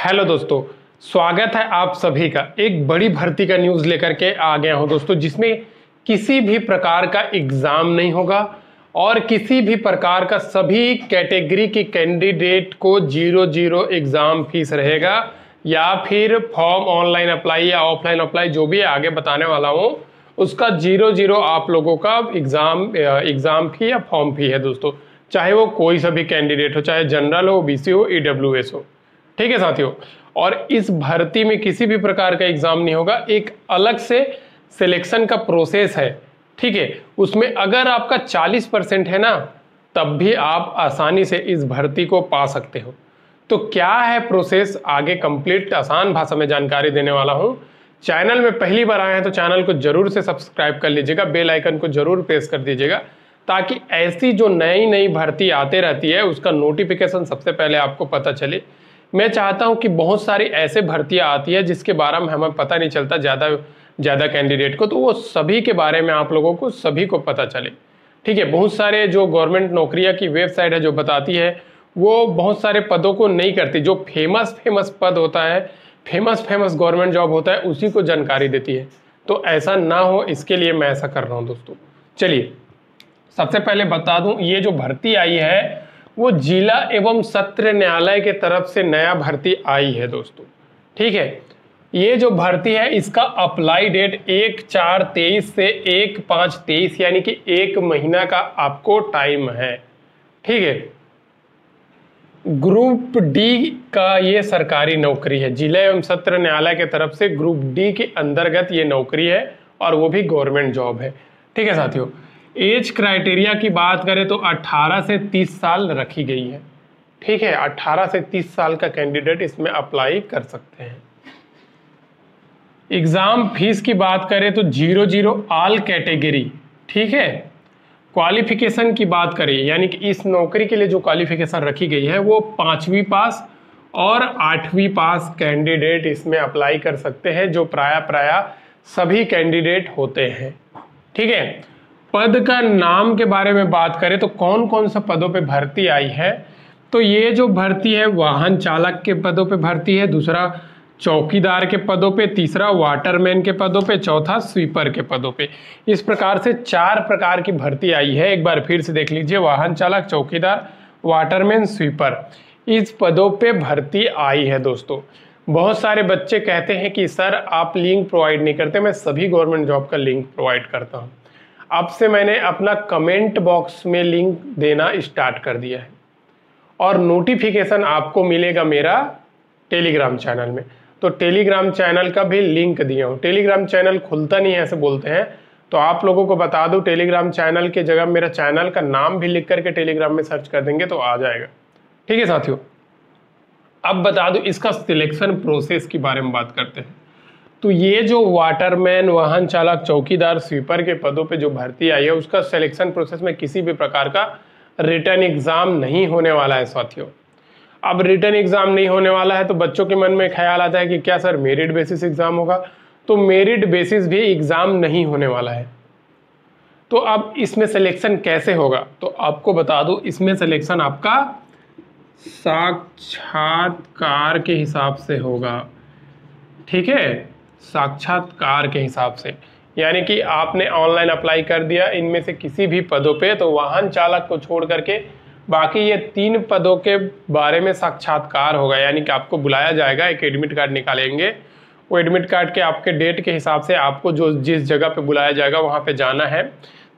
hello दोस्तों स्वागत है आप सभी का एक बड़ी भर्ती का न्यूज़ लेकर के आ गया हूँ दोस्तों जिसमें किसी भी प्रकार का एग्ज़ाम नहीं होगा और किसी भी प्रकार का सभी कैटेगरी के कैंडिडेट को जीरो जीरो एग्ज़ाम फीस रहेगा या फिर फॉर्म ऑनलाइन अप्लाई या ऑफलाइन अप्लाई जो भी आगे बताने वाला हूँ उसका जीरो जीरो आप लोगों का एग्ज़ाम एग्ज़ाम फी या फॉर्म फी है दोस्तों चाहे वो कोई सभी कैंडिडेट हो चाहे जनरल हो बी हो ई हो ठीक है साथियों और इस भर्ती में किसी भी प्रकार का एग्जाम नहीं होगा एक अलग से सिलेक्शन का प्रोसेस है ठीक है उसमें अगर आपका 40 परसेंट है ना तब भी आप आसानी से इस भर्ती को पा सकते हो तो क्या है प्रोसेस आगे कंप्लीट आसान भाषा में जानकारी देने वाला हूँ चैनल में पहली बार आए हैं तो चैनल को जरूर से सब्सक्राइब कर लीजिएगा बेल आइकन को जरूर प्रेस कर दीजिएगा ताकि ऐसी जो नई नई भर्ती आते रहती है उसका नोटिफिकेशन सबसे पहले आपको पता चले मैं चाहता हूं कि बहुत सारी ऐसे भर्तियां आती है जिसके बारे में हमें पता नहीं चलता ज़्यादा ज़्यादा कैंडिडेट को तो वो सभी के बारे में आप लोगों को सभी को पता चले ठीक है बहुत सारे जो गवर्नमेंट नौकरियाँ की वेबसाइट है जो बताती है वो बहुत सारे पदों को नहीं करती जो फेमस फेमस पद होता है फेमस फेमस गवर्नमेंट जॉब होता है उसी को जानकारी देती है तो ऐसा ना हो इसके लिए मैं ऐसा कर रहा हूँ दोस्तों चलिए सबसे पहले बता दूं ये जो भर्ती आई है वो जिला एवं सत्र न्यायालय के तरफ से नया भर्ती आई है दोस्तों ठीक है ये जो भर्ती है इसका अप्लाई डेट एक चार तेईस से एक पाँच तेईस यानी कि एक महीना का आपको टाइम है ठीक है ग्रुप डी का ये सरकारी नौकरी है जिला एवं सत्र न्यायालय के तरफ से ग्रुप डी के अंतर्गत ये नौकरी है और वो भी गवर्नमेंट जॉब है ठीक है साथियों एज क्राइटेरिया की बात करें तो 18 से 30 साल रखी गई है ठीक है 18 से 30 साल का कैंडिडेट इसमें अप्लाई कर सकते हैं एग्ज़ाम फीस की बात करें तो जीरो जीरो आल कैटेगरी ठीक है क्वालिफिकेशन की बात करें यानी कि इस नौकरी के लिए जो क्वालिफिकेशन रखी गई है वो पांचवी पास और आठवीं पास कैंडिडेट इसमें अप्लाई कर सकते हैं जो प्राय प्राय सभी कैंडिडेट होते हैं ठीक है पद का नाम के बारे में बात करें तो कौन कौन सा पदों पे भर्ती आई है तो ये जो भर्ती है वाहन चालक के पदों पे भर्ती है दूसरा चौकीदार के पदों पे तीसरा वाटरमैन के पदों पे चौथा स्वीपर के पदों पे इस प्रकार से चार प्रकार की भर्ती आई है एक बार फिर से देख लीजिए वाहन चालक चौकीदार वाटरमैन स्वीपर इस पदों पे भर्ती आई है दोस्तों बहुत सारे बच्चे कहते हैं कि सर आप लिंक प्रोवाइड नहीं करते मैं सभी गवर्नमेंट जॉब का लिंक प्रोवाइड करता हूँ अब से मैंने अपना कमेंट बॉक्स में लिंक देना स्टार्ट कर दिया है और नोटिफिकेशन आपको मिलेगा मेरा टेलीग्राम चैनल में तो टेलीग्राम चैनल का भी लिंक दिया हूँ टेलीग्राम चैनल खुलता नहीं है ऐसे बोलते हैं तो आप लोगों को बता दूँ टेलीग्राम चैनल के जगह मेरा चैनल का नाम भी लिख करके टेलीग्राम में सर्च कर देंगे तो आ जाएगा ठीक है साथियों अब बता दूँ इसका सिलेक्शन प्रोसेस के बारे में बात करते हैं तो ये जो वाटरमैन वाहन चालक चौकीदार स्वीपर के पदों पे जो भर्ती आई है उसका सिलेक्शन प्रोसेस में किसी भी प्रकार का रिटर्न एग्ज़ाम नहीं होने वाला है साथियों अब रिटर्न एग्ज़ाम नहीं होने वाला है तो बच्चों के मन में ख्याल आता है कि क्या सर मेरिट बेसिस एग्ज़ाम होगा तो मेरिट बेसिस भी एग्ज़ाम नहीं होने वाला है तो अब इसमें सिलेक्शन कैसे होगा तो आपको बता दो इसमें सिलेक्शन आपका साक्षात्कार के हिसाब से होगा ठीक है साक्षात्कार के हिसाब से यानी कि आपने ऑनलाइन अप्लाई कर दिया इनमें से किसी भी पदों पे तो वाहन चालक को छोड़ करके बाकी ये तीन पदों के बारे में साक्षात्कार होगा यानी कि आपको बुलाया जाएगा एक एडमिट कार्ड निकालेंगे वो एडमिट कार्ड के आपके डेट के हिसाब से आपको जो जिस जगह पे बुलाया जाएगा वहाँ पे जाना है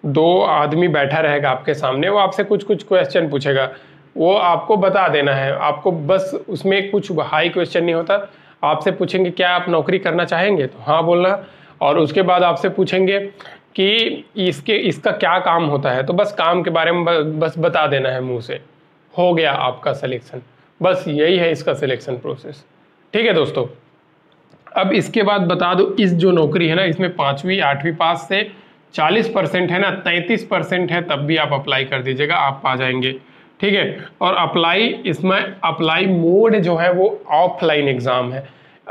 दो आदमी बैठा रहेगा आपके सामने वो आपसे कुछ कुछ क्वेश्चन पूछेगा वो आपको बता देना है आपको बस उसमें कुछ हाई क्वेश्चन नहीं होता आपसे पूछेंगे क्या आप नौकरी करना चाहेंगे तो हाँ बोलना और उसके बाद आपसे पूछेंगे कि इसके इसका क्या काम होता है तो बस काम के बारे में बस बता देना है मुँह से हो गया आपका सिलेक्शन बस यही है इसका सिलेक्शन प्रोसेस ठीक है दोस्तों अब इसके बाद बता दो इस जो नौकरी है ना इसमें पाँचवीं आठवीं पास से 40 परसेंट है ना 33 परसेंट है तब भी आप अप्लाई कर दीजिएगा आप पा जाएंगे ठीक है और अप्लाई इसमें अप्लाई मोड जो है वो ऑफलाइन एग्ज़ाम है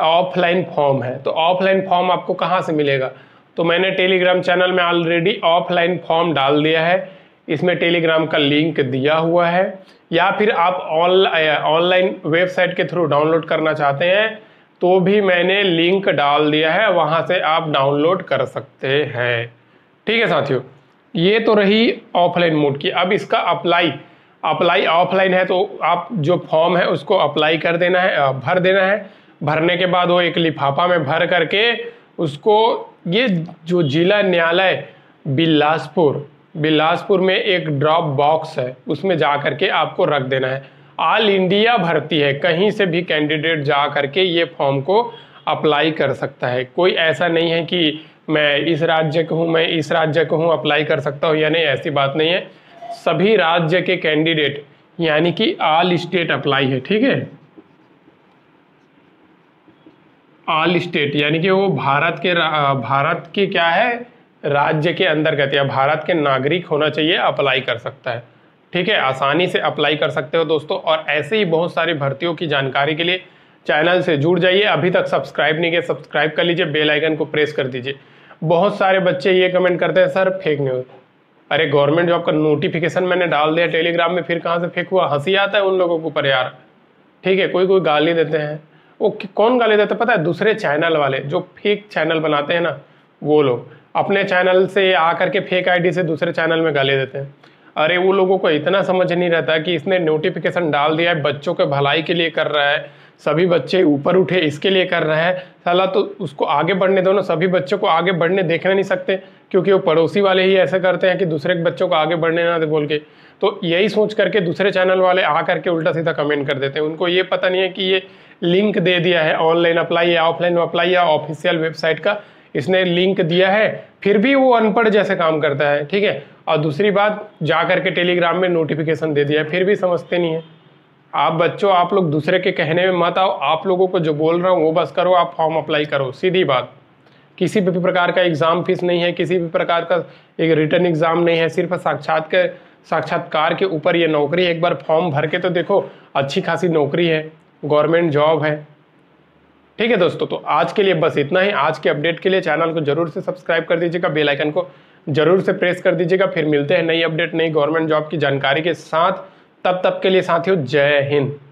ऑफलाइन फॉर्म है तो ऑफलाइन फॉर्म आपको कहाँ से मिलेगा तो मैंने टेलीग्राम चैनल में ऑलरेडी ऑफलाइन फॉर्म डाल दिया है इसमें टेलीग्राम का लिंक दिया हुआ है या फिर आप ऑनलाइन वेबसाइट के थ्रू डाउनलोड करना चाहते हैं तो भी मैंने लिंक डाल दिया है वहाँ से आप डाउनलोड कर सकते हैं ठीक है साथियों ये तो रही ऑफलाइन मोड की अब इसका अप्लाई अप्लाई ऑफलाइन है तो आप जो फॉर्म है उसको अप्लाई कर देना है भर देना है भरने के बाद वो एक लिफाफा में भर करके उसको ये जो जिला न्यायालय बिलासपुर बिलासपुर में एक ड्रॉप बॉक्स है उसमें जा करके आपको रख देना है ऑल इंडिया भर्ती है कहीं से भी कैंडिडेट जा करके ये फॉर्म को अप्लाई कर सकता है कोई ऐसा नहीं है कि मैं इस राज्य का हूँ मैं इस राज्य का हूँ अप्लाई कर सकता हूँ या नहीं ऐसी बात नहीं है सभी राज्य के कैंडिडेट यानी कि ऑल स्टेट अप्लाई है ठीक है ऑल स्टेट यानी कि वो भारत के भारत के क्या है राज्य के अंतर्गत या भारत के नागरिक होना चाहिए अप्लाई कर सकता है ठीक है आसानी से अप्लाई कर सकते हो दोस्तों और ऐसे ही बहुत सारी भर्तियों की जानकारी के लिए चैनल से जुड़ जाइए अभी तक सब्सक्राइब नहीं किया सब्सक्राइब कर लीजिए बेल आइकन को प्रेस कर दीजिए बहुत सारे बच्चे ये कमेंट करते हैं सर फेक न्यूज़ अरे गवर्नमेंट जॉब का नोटिफिकेशन मैंने डाल दिया टेलीग्राम में फिर कहाँ से फेक हुआ हंसी आता है उन लोगों के ऊपर यार ठीक है कोई कोई गाली देते हैं वो कौन गाली देते पता है दूसरे चैनल वाले जो फेक चैनल बनाते हैं ना वो लोग अपने चैनल से आकर के फेक आईडी से दूसरे चैनल में गाली देते हैं अरे वो लोगों को इतना समझ नहीं रहता कि इसने नोटिफिकेशन डाल दिया है बच्चों के भलाई के लिए कर रहा है सभी बच्चे ऊपर उठे इसके लिए कर रहा है साला तो उसको आगे बढ़ने दो ना सभी बच्चों को आगे बढ़ने देख नहीं सकते क्योंकि वो पड़ोसी वाले ही ऐसे करते हैं कि दूसरे बच्चों को आगे बढ़ने ना दे बोल के तो यही सोच करके दूसरे चैनल वाले आ करके उल्टा सीधा कमेंट कर देते हैं उनको ये पता नहीं है कि ये लिंक दे दिया है ऑनलाइन अप्लाई या ऑफलाइन अप्लाई या ऑफिशियल वेबसाइट का इसने लिंक दिया है फिर भी वो अनपढ़ जैसे काम करता है ठीक है और दूसरी बात जा करके टेलीग्राम में नोटिफिकेशन दे दिया है फिर भी समझते नहीं है आप बच्चों आप लोग दूसरे के कहने में मत आओ आप लोगों को जो बोल रहा हूँ वो बस करो आप फॉर्म अप्लाई करो सीधी बात किसी भी प्रकार का एग्ज़ाम फीस नहीं है किसी भी प्रकार का एक रिटर्न एग्ज़ाम नहीं है सिर्फ साक्षात के साक्षात्कार के ऊपर ये नौकरी एक बार फॉर्म भर के तो देखो अच्छी खासी नौकरी है गवर्नमेंट जॉब है ठीक है दोस्तों तो आज के लिए बस इतना ही आज के अपडेट के लिए चैनल को जरूर से सब्सक्राइब कर दीजिएगा बेल आइकन को जरूर से प्रेस कर दीजिएगा फिर मिलते हैं नई अपडेट नई गवर्नमेंट जॉब की जानकारी के साथ तब तक के लिए साथियों जय हिंद